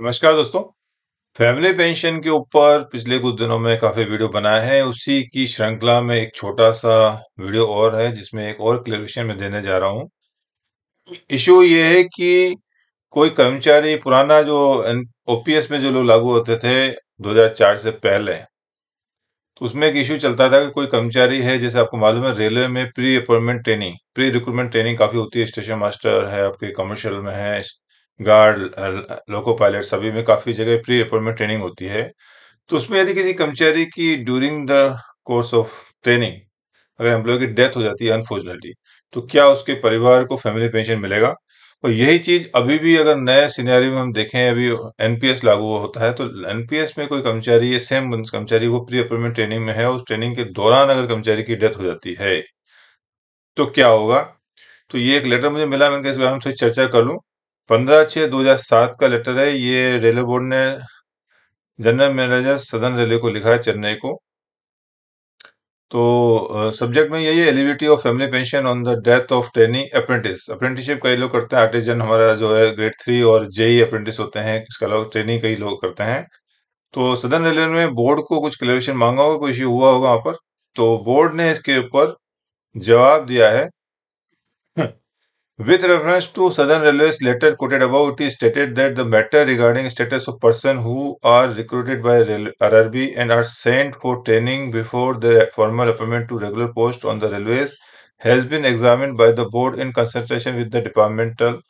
नमस्कार दोस्तों family pension के ऊपर पिछले कुछ दिनों में काफ़ी वीडियो बनाए हैं उसी की श्रृंखला में एक छोटा सा वीडियो और है जिसमें एक और क्लियरिफिकेशन में देने जा रहा हूँ इशू ये है कि कोई कर्मचारी पुराना जो ओपीएस में जो लोग लागू होते थे 2004 से पहले तो उसमें एक इशू चलता था कि कोई कर्मचारी है जैसे आपको मालूम है रेलवे में pre appointment training pre recruitment training काफ़ी होती है स्टेशन मास्टर है आपके कमर्शियल में है गार्ड लोको पायलट सभी में काफ़ी जगह प्री अपॉइंटमेंट ट्रेनिंग होती है तो उसमें यदि किसी कर्मचारी की during the course of training अगर एम्प्लॉय की डेथ हो जाती है अनफॉर्चुनेटली तो क्या उसके परिवार को फैमिली पेंशन मिलेगा और यही चीज अभी भी अगर नए सिनेरियो में हम देखें अभी एनपीएस लागू होता है तो एनपीएस में कोई कर्मचारी ये सेम कर्मचारी वो प्री अपॉइंटमेंट ट्रेनिंग में है उस ट्रेनिंग के दौरान अगर कर्मचारी की डेथ हो जाती है तो क्या होगा तो ये एक लेटर मुझे मिला मैंने कहा इस बारे में थोड़ी चर्चा कर लूँ पंद्रह छह दो हजार सात का लेटर है ये रेलवे बोर्ड ने जनरल मैनेजर सदन रेलवे को लिखा है चेन्नई को तो सब्जेक्ट में यही एलिविटी of family pension on the death of training apprentice apprenticeship कई लोग करते हैं आर्टिजन हमारा जो है ग्रेड थ्री और जेई अप्रेंटिस होते हैं इसके अलावा ट्रेनिंग कई लोग करते हैं तो सदन रेलवे में बोर्ड को कुछ क्लियरेशन मांगा होगा कोई इश्यू हुआ होगा वहां पर तो बोर्ड ने इसके ऊपर जवाब दिया है हाँ। With reference to Southern Railways letter quoted above, it is stated that the matter regarding status of person who are recruited by RRB and are sent for training before their formal appointment to regular post on the railways has been examined by the board in consultation with the departmental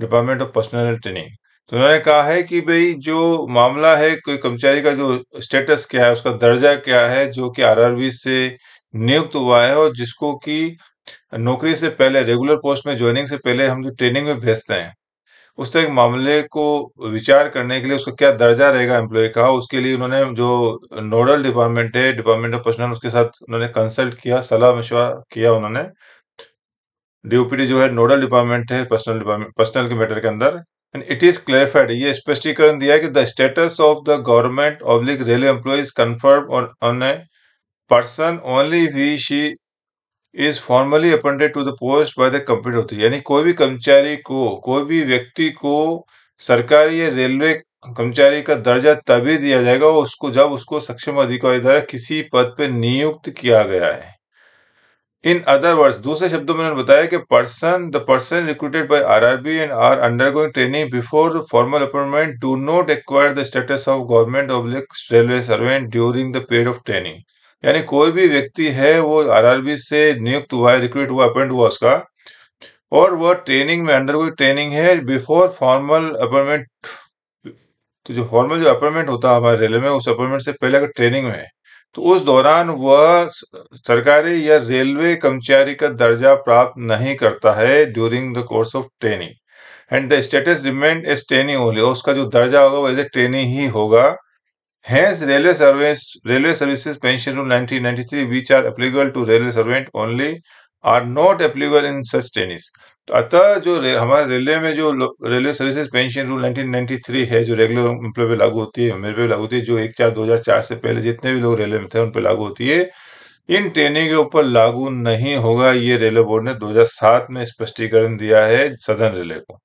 department of personnel training. तो उन्होंने कहा है कि भाई जो मामला है कोई कर्मचारी का जो स्टेटस क्या है उसका दर्जा क्या है जो कि आरआरबी से नियुक्त हुआ है और जिसको कि नौकरी से पहले रेगुलर पोस्ट में ज्वाइनिंग से पहले हम जो ट्रेनिंग में भेजते हैं उस तरह के मामले को विचार करने के लिए उसका क्या दर्जा रहेगा एम्प्लॉय का उसके लिए उन्होंने जो नोडल डिपार्टमेंट है डिपार्टमेंट ऑफ पर्सनल उसके साथ उन्होंने कंसल्ट किया सलाह मशवरा किया उन्होंने डीओपीडी जो है नोडल डिपार्टमेंट है पर्सनल डिपार्टमेंट पर्सनल के मैटर के अंदर एंड इट इज क्लैरिफाइड ये स्पष्टीकरण दिया है कि the status of the government oblique railway employee confirmed on a person only we she is formally appointed to the post by the company होती है यानी कोई भी कर्मचारी को कोई भी व्यक्ति को सरकारी या रेलवे कर्मचारी का दर्जा तभी दिया जाएगा उसको जब उसको सक्षम अधिकारी द्वारा किसी पद पर नियुक्त किया गया है इन अदर वर्ड्स दूसरे शब्दों में उन्होंने बताया कि person the person recruited by RRB and are undergoing training before the formal appointment do not acquire the status of government oblique railway servant during the period of training यानी कोई भी व्यक्ति है वो आरआरबी से नियुक्त हुआ है रिक्रूट हुआ अपॉइंट हुआ उसका और वह ट्रेनिंग में अंडर ट्रेनिंग है बिफोर फॉर्मल अपॉइंटमेंट तो जो फॉर्मल जो अपॉइंटमेंट होता है हमारे रेलवे में उस अपॉइंटमेंट से पहले अगर ट्रेनिंग में है तो उस दौरान वह सरकारी या रेलवे कर्मचारी का दर्जा प्राप्त नहीं करता है during the course of training and the status remains is training only उसका जो दर्जा होगा वो एज ए ट्रेनिंग ही होगा Hence, railway service railway services pension rule 1993, which are applicable to railway servant only, are not applicable in such trainees तो अतः जो हमारे रेलवे में जो रेलवे सर्विसेज पेंशन रूल 1993 है जो रेगुलर एम्प्लॉय पे लागू होती है मेरे पे लागू होती है जो एक चार दो हजार चार से पहले जितने भी लोग रेलवे में थे उन पर लागू होती है इन ट्रेनिंग के ऊपर लागू नहीं होगा ये रेलवे बोर्ड ने 2007 में स्पष्टीकरण दिया है सदन रेलवे को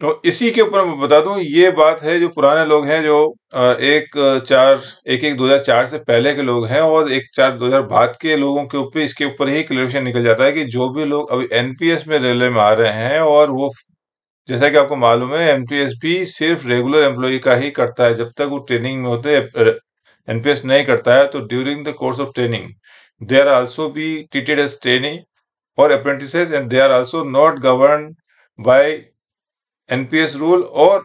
तो इसी के ऊपर मैं बता दूं ये बात है जो पुराने लोग हैं जो एक चार एक एक दो हजार चार से पहले के लोग हैं और एक चार दो हजार बाद के लोगों के ऊपर इसके ऊपर ही क्लियरेशन निकल जाता है कि जो भी लोग अभी एनपीएस में रेलवे में आ रहे हैं और वो जैसा कि आपको मालूम है एम भी सिर्फ रेगुलर एम्प्लॉय का ही करता है जब तक वो ट्रेनिंग में होते एनपीएस नहीं करता है तो during the course of training they are also be treated as training और apprentice and they are also not govern by NPS rule और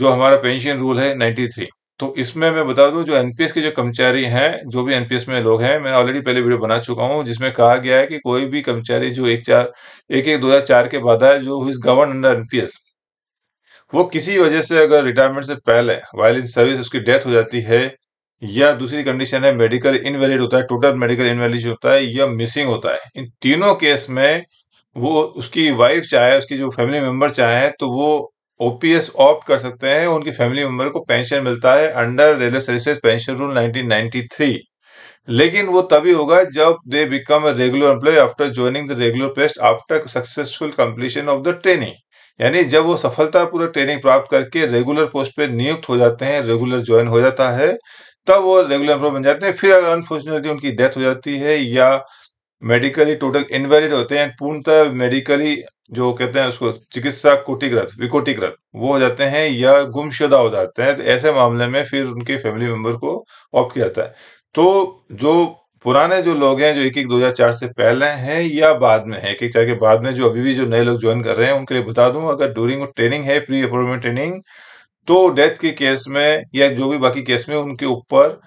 जो हमारा पेंशन रूल है 93 तो इसमें मैं बता दूं जो एनपीएस के जो कर्मचारी हैं जो भी एनपीएस में लोग हैं मैं ऑलरेडी पहले वीडियो बना चुका हूं जिसमें कहा गया है कि कोई भी कर्मचारी जो एक चार एक एक दो हजार चार के बाद है जो इज गवर्न अंडर एनपीएस वो किसी वजह से अगर रिटायरमेंट से पहले वायल इन सर्विस उसकी डेथ हो जाती है या दूसरी कंडीशन है मेडिकल इनवैलिड होता है टोटल मेडिकल इनवैलिड होता है या मिसिंग होता है इन तीनों केस में वो उसकी वाइफ चाहे उसकी जो फैमिली मेंबर चाहे तो वो ओपीएस ऑप्ट कर सकते हैं उनकी फैमिली मेंबर को पेंशन मिलता है under railway services pension rule 1993 लेकिन वो तभी होगा जब they become regular employee after joining the regular post after successful completion of the training यानी जब वो सफलतापूर्वक ट्रेनिंग प्राप्त करके रेगुलर पोस्ट पे नियुक्त हो जाते हैं रेगुलर ज्वाइन हो जाता है तब वो रेगुलर एम्प्लॉय बन जाते हैं फिर अगर अनफॉर्चुनेटली उनकी डेथ हो जाती है या मेडिकली टोटल इनवैलिड होते हैं पूर्णतः मेडिकली जो कहते हैं उसको चिकित्सा कोटिकृत विकोटिकृत वो हो जाते हैं या गुमशुदा हो जाते हैं तो ऐसे मामले में फिर उनके फैमिली मेंबर को ऑप्ट किया जाता है तो जो पुराने जो लोग हैं जो एक एक दो हजार चार से पहले हैं या बाद में है एक एक चार के बाद में जो अभी भी जो नए लोग ज्वाइन कर रहे हैं उनके लिए बता दूं अगर ड्यूरिंग ट्रेनिंग है प्री अपॉइंटमेंट ट्रेनिंग तो डेथ के केस में या जो भी बाकी केस में उनके ऊपर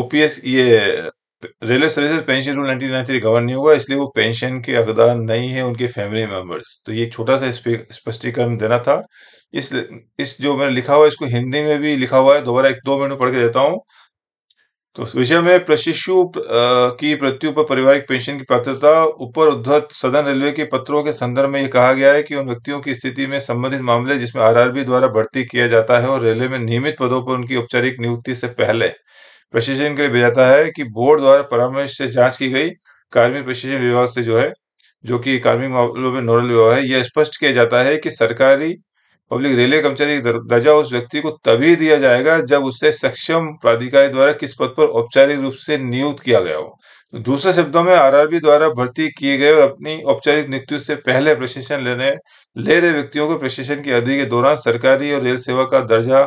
ओपीएस ये railway services pension rule 1993 recover नहीं हुआ इसलिए वो पेंशन के हकदार नहीं है उनके फैमिली मेंबर्स तो ये छोटा सा स्पष्टीकरण देना था इस इस जो मैंने लिखा हुआ है इसको हिंदी में भी लिखा हुआ है दोबारा एक दो मिनट पढ़ के देता हूँ तो विषय में प्रशिशु की मृत्यु पर पारिवारिक पेंशन की पात्रता ऊपर उद्धत सदन रेलवे के पत्रों के संदर्भ में यह कहा गया है कि उन व्यक्तियों की स्थिति में संबंधित मामले जिसमें आरआरबी द्वारा भर्ती किया जाता है और रेलवे में नियमित पदों पर उनकी औपचारिक नियुक्ति से पहले प्रशिक्षण के लिए भेजा है कि बोर्ड द्वारा परामर्श से जांच की गई कार्मिक प्रशिक्षण विभाग से जो है जो कि कार्मिक मामलों में नोडल विभाग है यह स्पष्ट किया जाता है कि सरकारी पब्लिक रेलवे कर्मचारी दर्जा उस व्यक्ति को तभी दिया जाएगा जब उसे सक्षम प्राधिकारी द्वारा किस पद पर औपचारिक रूप से नियुक्त किया गया हो तो दूसरे शब्दों में आरआरबी द्वारा भर्ती किए गए और अपनी औपचारिक नियुक्ति से पहले प्रशिक्षण लेने ले रहे व्यक्तियों को प्रशिक्षण की अवधि के दौरान सरकारी और रेल सेवा का दर्जा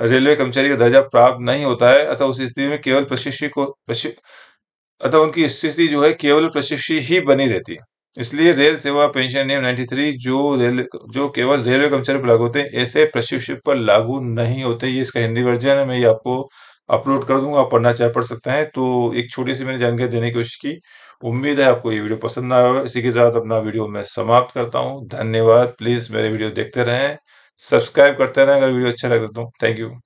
रेलवे कर्मचारी का दर्जा प्राप्त नहीं होता है अतः उस स्थिति में केवल प्रशिक्षित को अतः उनकी स्थिति जो है केवल प्रशिक्षित ही बनी रहती है इसलिए रेल सेवा पेंशन नियम 93 जो रेल जो केवल रेलवे कर्मचारी पर लागू होते हैं ऐसे प्रशिक्षित पर लागू नहीं होते ये इसका हिंदी वर्जन है मैं ये आपको अपलोड कर दूंगा आप पढ़ना चाहे पढ़ सकते हैं तो एक छोटी सी मैंने जानकारी देने की कोशिश की उम्मीद है आपको ये वीडियो पसंद आया होगा इसी के साथ अपना वीडियो मैं समाप्त करता हूँ धन्यवाद प्लीज मेरे वीडियो देखते रहें सब्सक्राइब करते रहें अगर वीडियो अच्छा लगता तो थैंक यू